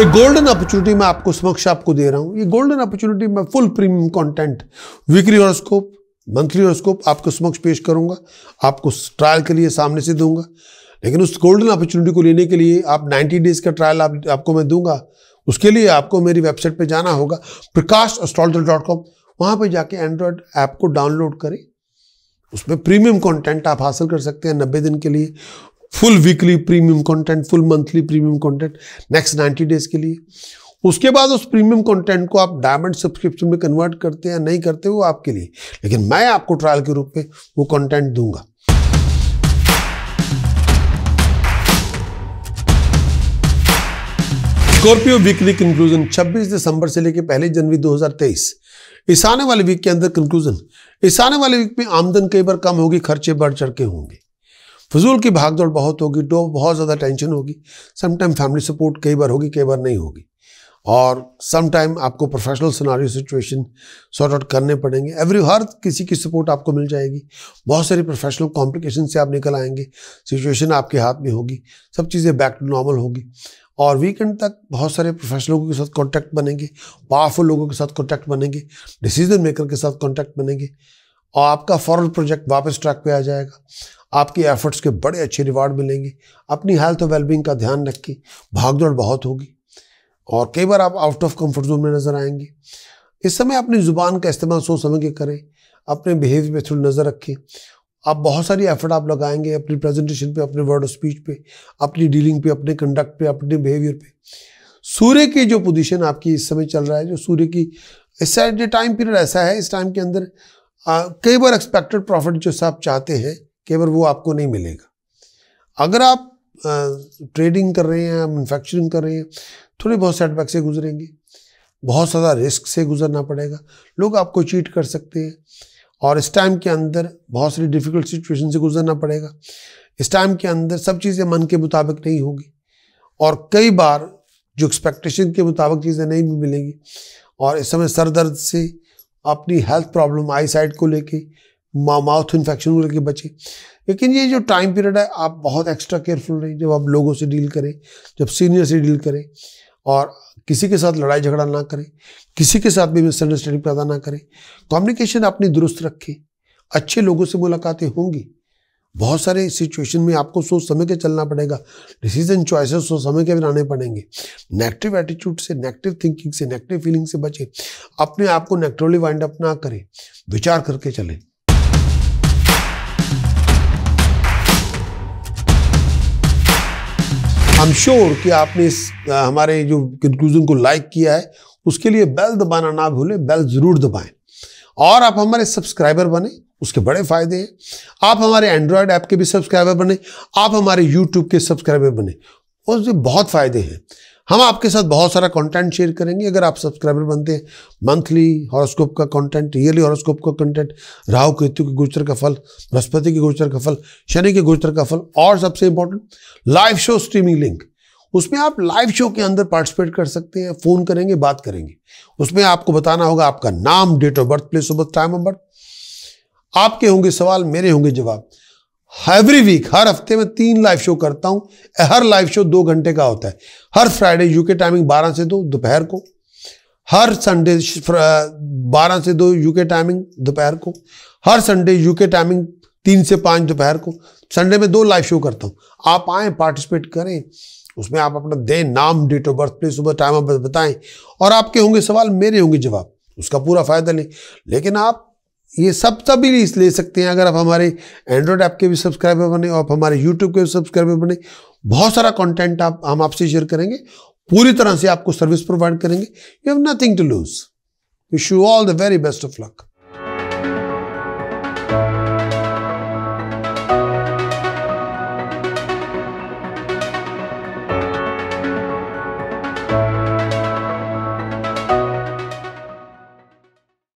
तो golden opportunity मैं आपको समक्ष आपको दे रहा हूं ये गोल्डन अपॉर्चुनिटी मैं full premium content weekly horoscope monthly horoscope आपको समक्ष पेश करूंगा आपको ट्रायल के लिए सामने से दूंगा लेकिन उस गोल्डन अपॉर्चुनिटी को लेने के लिए आप 90 डेज का ट्रायल आप, आपको मैं दूंगा उसके लिए आपको मेरी वेबसाइट पर जाना होगा प्रकाश अस्ट्रॉलजर डॉट कॉम वहाँ पर जाके एंड्रॉयड ऐप को डाउनलोड करें उसमें प्रीमियम कंटेंट आप हासिल कर सकते हैं नब्बे दिन के लिए full weekly premium content full monthly premium content next ninety days के लिए उसके बाद उस प्रीमियम कंटेंट को आप डायमंड सब्सक्रिप्शन में कन्वर्ट करते हैं नहीं करते वो आपके लिए लेकिन मैं आपको ट्रायल के रूप में वो कंटेंट दूंगा स्कॉर्पियो वीकली कंक्लूजन 26 दिसंबर से लेकर पहले जनवरी 2023 इस आने वाले वीक के अंदर कंक्लूजन इस आने वाले वीक में आमदन कई बार कम होगी खर्चे बढ़ चढ़ के होंगे फजूल की भागदौड़ बहुत होगी डो बहुत ज़्यादा टेंशन होगी समटाइम फैमिली सपोर्ट कई बार होगी कई बार नहीं होगी और समटाइम आपको professional scenario situation sort out करने पड़ेंगे एवरी हर किसी की सपोर्ट आपको मिल जाएगी बहुत सारी प्रोफेशनल कॉम्प्लिकेशन से आप निकल आएंगे सिचुएशन आपके हाथ में होगी सब चीज़ें बैक टू नॉर्मल होगी और वीकेंड तक बहुत सारे प्रोफेशनलों के साथ कॉन्टैक्ट बनेंगे पावरफुल लोगों के साथ कॉन्टैक्ट बनेंगे डिसीजन मेकर के साथ कॉन्टैक्ट बनेंगे और आपका फॉरन प्रोजेक्ट वापस ट्रैक पे आ जाएगा आपके एफर्ट्स के बड़े अच्छे रिवार्ड मिलेंगे अपनी हेल्थ और वेलबींग का ध्यान रखें भागदौड़ बहुत होगी और कई बार आप आउट ऑफ कम्फर्ट जोन में नज़र आएंगे इस समय अपनी ज़ुबान का इस्तेमाल सोच समझ के करें अपने बिहेवियर पे थोड़ी नज़र रखें आप बहुत सारी एफर्ट आप लगाएंगे अपनी प्रेजेंटेशन पे अपने वर्ड ऑफ स्पीच पे अपनी डीलिंग पे अपने कंडक्ट पे अपने बिहेवियर पे सूर्य की जो पोजीशन आपकी इस समय चल रहा है जो सूर्य की इस टाइम पीरियड ऐसा है इस टाइम के अंदर कई बार एक्सपेक्टेड प्रॉफिट जो आप चाहते हैं केवल वो आपको नहीं मिलेगा अगर आप ट्रेडिंग कर रहे हैं मैनुफैक्चरिंग कर रहे हैं थोड़े बहुत सेटबैक से गुजरेंगे बहुत ज़्यादा रिस्क से गुजरना पड़ेगा लोग आपको चीट कर सकते हैं और इस टाइम के अंदर बहुत सारी डिफ़िकल्ट सिचुएशन से गुजरना पड़ेगा इस टाइम के अंदर सब चीज़ें मन के मुताबिक नहीं होगी और कई बार जो एक्सपेक्टेशन के मुताबिक चीज़ें नहीं भी मिलेंगी और इस समय सर दर्द से अपनी हेल्थ प्रॉब्लम आई साइड को लेके माउथ इन्फेक्शन हो के बचे लेकिन ये जो टाइम पीरियड है आप बहुत एक्स्ट्रा केयरफुल रहें जब आप लोगों से डील करें जब सीनियर से डील करें और किसी के साथ लड़ाई झगड़ा ना करें किसी के साथ भी मिसअंडरस्टैंडिंग पैदा ना करें कम्युनिकेशन अपनी दुरुस्त रखें अच्छे लोगों से मुलाकातें होंगी बहुत सारे सिचुएशन में आपको सोच समय के चलना पड़ेगा डिसीजन चॉइसेस सोच समय के बनाने पड़ेंगे नेगेटिव एटीट्यूड से नेगेटिव थिंकिंग से नेगेटिव फीलिंग से बचें अपने आप को नेगेटिवली वाइंड अप ना करें विचार करके चलें आई एम श्योर कि आपने इस हमारे जो कंक्लूजन को लाइक किया है उसके लिए बेल दबाना ना भूलें बेल ज़रूर दबाएं और आप हमारे सब्सक्राइबर बने उसके बड़े फ़ायदे हैं आप हमारे एंड्रॉयड ऐप के भी सब्सक्राइबर बने आप हमारे यूट्यूब के सब्सक्राइबर बने उसके बहुत फ़ायदे हैं हम आपके साथ बहुत सारा कंटेंट शेयर करेंगे अगर आप सब्सक्राइबर बनते हैं मंथली हॉरोस्कोप का कंटेंट ईयरली हॉरोस्कोप का कंटेंट राहु केतु के गोचर का फल बृहस्पति के गोचर का फल शनि के गोचर का फल और सबसे important live show streaming link उसमें आप लाइव शो के अंदर पार्टिसिपेट कर सकते हैं फ़ोन करेंगे बात करेंगे उसमें आपको बताना होगा आपका नाम date of birth place of birth time of birth आपके होंगे सवाल मेरे होंगे जवाब एवरी वीक हर हफ्ते में तीन लाइव शो करता हूं हर लाइव शो दो घंटे का होता है हर फ्राइडे यूके टाइमिंग बारह से दो दोपहर को हर संडे बारह से दो यूके टाइमिंग दोपहर को हर संडे यूके टाइमिंग तीन से पांच दोपहर को संडे में दो लाइव शो करता हूं आप आए पार्टिसिपेट करें उसमें आप अपना दें नाम डेट ऑफ बर्थ प्लेस सुबह टाइम ऑफ बताएं और आपके होंगे सवाल मेरे होंगे जवाब उसका पूरा फ़ायदा लें लेकिन आप ये सब तभी ले सकते हैं अगर आप हमारे एंड्रॉयड ऐप के भी सब्सक्राइबर बने और आप हमारे यूट्यूब के भी सब्सक्राइबर बने बहुत सारा कंटेंट आप हम आपसे शेयर करेंगे पूरी तरह से आपको सर्विस प्रोवाइड करेंगे you have nothing to lose wish you all the very best of luck